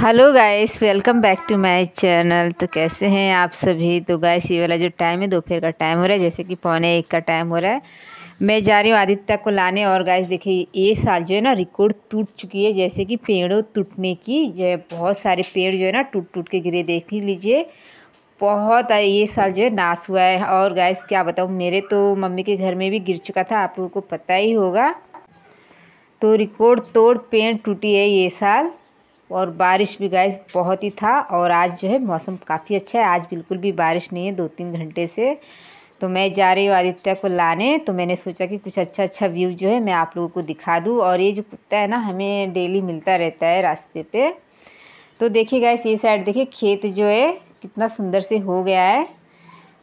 Hello guys welcome back to my channel तो कैसे हैं आप सभी तो गाइस ये वाला जो टाइम है दोपहर का टाइम हो रहा है जैसे कि पौने एक का टाइम हो रहा है मैं जा रही हूँ आदित्य को लाने और गाइस देखिए ये साल जो है ना रिकॉर्ड टूट चुकी है जैसे कि पेड़ों टूटने की जो है बहुत सारे पेड़ जो है ना टूट टूट के गिरे देख लीजिए बहुत ये साल जो है नाश हुआ है और गाइस क्या बताऊँ मेरे तो मम्मी के घर में भी गिर चुका था आप लोगों को पता ही होगा तो रिकॉर्ड तोड़ पेड़ टूटी है ये साल और बारिश भी गैस बहुत ही था और आज जो है मौसम काफ़ी अच्छा है आज बिल्कुल भी बारिश नहीं है दो तीन घंटे से तो मैं जा रही हूँ आदित्य को लाने तो मैंने सोचा कि कुछ अच्छा अच्छा व्यू जो है मैं आप लोगों को दिखा दूँ और ये जो कुत्ता है ना हमें डेली मिलता रहता है रास्ते पर तो देखिए गैस ये साइड देखिए खेत जो है कितना सुंदर से हो गया है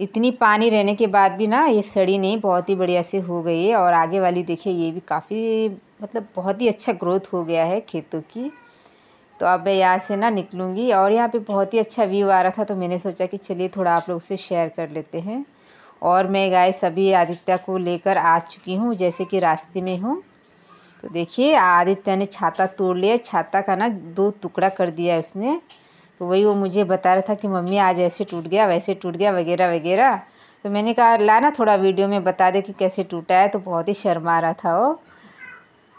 इतनी पानी रहने के बाद भी ना ये सड़ी नहीं बहुत ही बढ़िया से हो गई है और आगे वाली देखिए ये भी काफ़ी मतलब बहुत ही अच्छा ग्रोथ हो गया है खेतों की तो अब मैं यहाँ से ना निकलूँगी और यहाँ पे बहुत ही अच्छा व्यू आ रहा था तो मैंने सोचा कि चलिए थोड़ा आप लोग से शेयर कर लेते हैं और मैं गाय सभी आदित्य को लेकर आ चुकी हूँ जैसे कि रास्ते में हूँ तो देखिए आदित्य ने छाता तोड़ लिया छाता का ना दो टुकड़ा कर दिया उसने तो वही वो मुझे बता रहा था कि मम्मी आज ऐसे टूट गया वैसे टूट गया वगैरह वगैरह तो मैंने कहा ला ना थोड़ा वीडियो में बता दे कि कैसे टूटा है तो बहुत ही शर्मा रहा था वो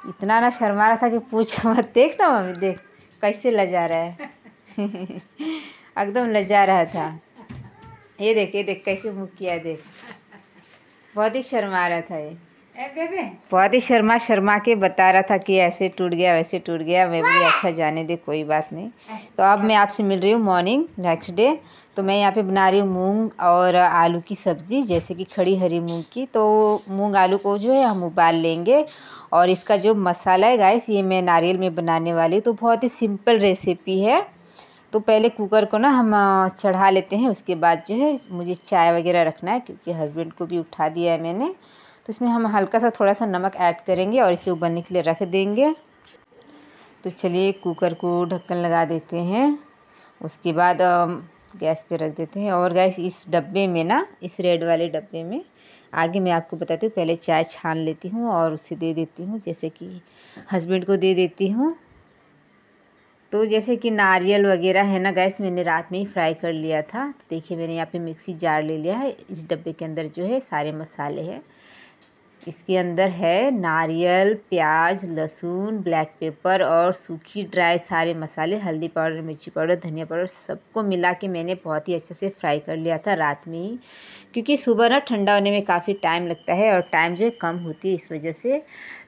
इतना ना शर्मा रहा था कि पूछ मत देख ना मम्मी देख कैसे लजा रहा है एकदम लजा रहा था ये देख ये देख कैसे मुख किया देख बहुत ही शर्मा रहा था ये बहुत ही शर्मा शर्मा के बता रहा था कि ऐसे टूट गया वैसे टूट गया मैं भी अच्छा जाने दे कोई बात नहीं अच्छा। तो अब मैं आपसे मिल रही हूँ मॉर्निंग नेक्स्ट डे तो मैं यहाँ पे बना रही हूँ मूंग और आलू की सब्ज़ी जैसे कि खड़ी हरी मूंग की तो मूंग आलू को जो है हम उबाल लेंगे और इसका जो मसाला है गाइस ये मैं नारियल में बनाने वाली तो बहुत ही सिंपल रेसिपी है तो पहले कुकर को ना हम चढ़ा लेते हैं उसके बाद जो है मुझे चाय वगैरह रखना है क्योंकि हस्बैंड को भी उठा दिया है मैंने तो इसमें हम हल्का सा थोड़ा सा नमक ऐड करेंगे और इसे उबलने के लिए रख देंगे तो चलिए कुकर को ढक्कन लगा देते हैं उसके बाद गैस पे रख देते हैं और गैस इस डब्बे में ना इस रेड वाले डब्बे में आगे मैं आपको बताती हूँ पहले चाय छान लेती हूँ और उसे दे देती हूँ जैसे कि हस्बैंड को दे देती हूँ तो जैसे कि नारियल वगैरह है ना गैस मैंने रात में ही फ्राई कर लिया था तो देखिए मैंने यहाँ पे मिक्सी जार ले लिया है इस डब्बे के अंदर जो है सारे मसाले हैं इसके अंदर है नारियल प्याज लहसुन ब्लैक पेपर और सूखी ड्राई सारे मसाले हल्दी पाउडर मिर्ची पाउडर धनिया पाउडर सबको मिला के मैंने बहुत ही अच्छे से फ्राई कर लिया था रात में ही क्योंकि सुबह ना ठंडा होने में काफ़ी टाइम लगता है और टाइम जो है कम होती है इस वजह से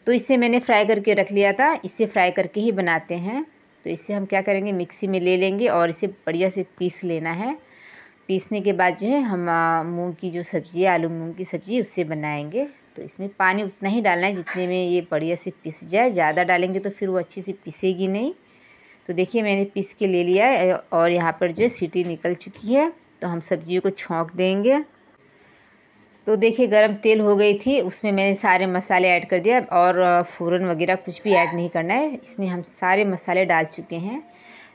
तो इसे मैंने फ्राई करके रख लिया था इसे फ्राई करके ही बनाते हैं तो इसे हम क्या करेंगे मिक्सी में ले लेंगे और इसे बढ़िया से पीस लेना है पीसने के बाद जो है हम मूंग की जो सब्ज़ी है आलू मूंग की सब्ज़ी उससे बनाएंगे तो इसमें पानी उतना ही डालना है जितने में ये बढ़िया से पिस जाए ज़्यादा डालेंगे तो फिर वो अच्छे से पिसेगी नहीं तो देखिए मैंने पीस के ले लिया है और यहाँ पर जो सीटी निकल चुकी है तो हम सब्जियों को छोंक देंगे तो देखिए गरम तेल हो गई थी उसमें मैंने सारे मसाले ऐड कर दिया और फ़ौरन वगैरह कुछ भी ऐड नहीं करना है इसमें हम सारे मसाले डाल चुके हैं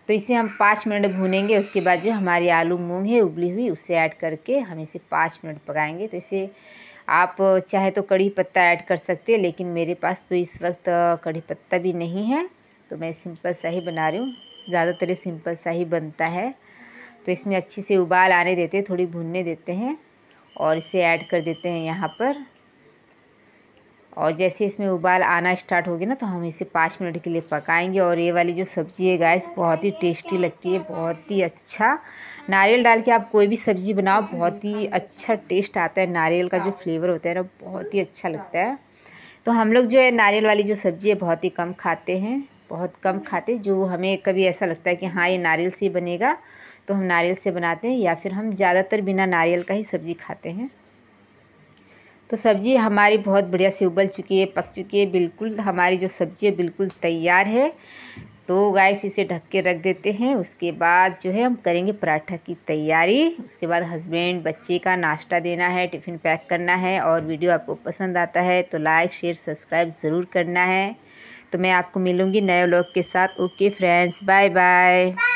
तो इसे हम पाँच मिनट भूनेंगे उसके बाद जो हमारी आलू मूंग है उबली हुई उसे ऐड करके हम इसे पाँच मिनट पकाएंगे तो इसे आप चाहे तो कड़ी पत्ता ऐड कर सकते हैं लेकिन मेरे पास तो इस वक्त कड़ी पत्ता भी नहीं है तो मैं सिंपल सा ही बना रही हूँ ज़्यादातर सिंपल सा ही बनता है तो इसमें अच्छी से उबाल आने देते हैं थोड़ी भुनने देते हैं और इसे ऐड कर देते हैं यहाँ पर और जैसे इसमें उबाल आना स्टार्ट होगी ना तो हम इसे पाँच मिनट के लिए पकाएंगे और ये वाली जो सब्ज़ी है गैस बहुत ही टेस्टी लगती है बहुत ही अच्छा नारियल डाल के आप कोई भी सब्ज़ी बनाओ बहुत ही अच्छा टेस्ट आता है नारियल का जो फ्लेवर होता है ना बहुत ही अच्छा लगता है तो हम लोग जो है नारियल वाली जो सब्ज़ी है बहुत ही कम खाते हैं बहुत कम खाते जो हमें कभी ऐसा लगता है कि हाँ ये नारियल से बनेगा तो हम नारियल से बनाते हैं या फिर हम ज़्यादातर बिना नारियल का ही सब्ज़ी खाते हैं तो सब्ज़ी हमारी बहुत बढ़िया से उबल चुकी है पक चुकी है बिल्कुल हमारी जो सब्ज़ी है बिल्कुल तैयार है तो गैस इसे ढक के रख देते हैं उसके बाद जो है हम करेंगे पराठा की तैयारी उसके बाद हस्बैंड बच्चे का नाश्ता देना है टिफ़िन पैक करना है और वीडियो आपको पसंद आता है तो लाइक शेयर सब्सक्राइब ज़रूर करना है तो मैं आपको मिलूँगी नए व्लॉग के साथ ओके फ्रेंड्स बाय बाय